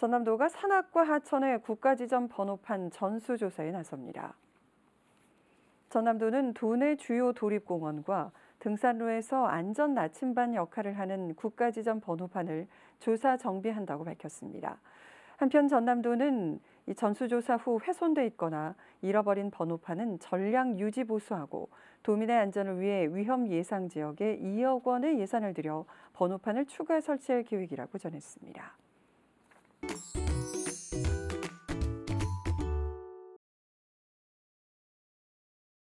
전남도가 산악과 하천의 국가지점 번호판 전수조사에 나섭니다. 전남도는 도내 주요 도립공원과 등산로에서 안전 나침반 역할을 하는 국가지점 번호판을 조사 정비한다고 밝혔습니다. 한편 전남도는 이 전수조사 후 훼손돼 있거나 잃어버린 번호판은 전량 유지 보수하고 도민의 안전을 위해 위험 예상 지역에 2억 원의 예산을 들여 번호판을 추가 설치할 계획이라고 전했습니다.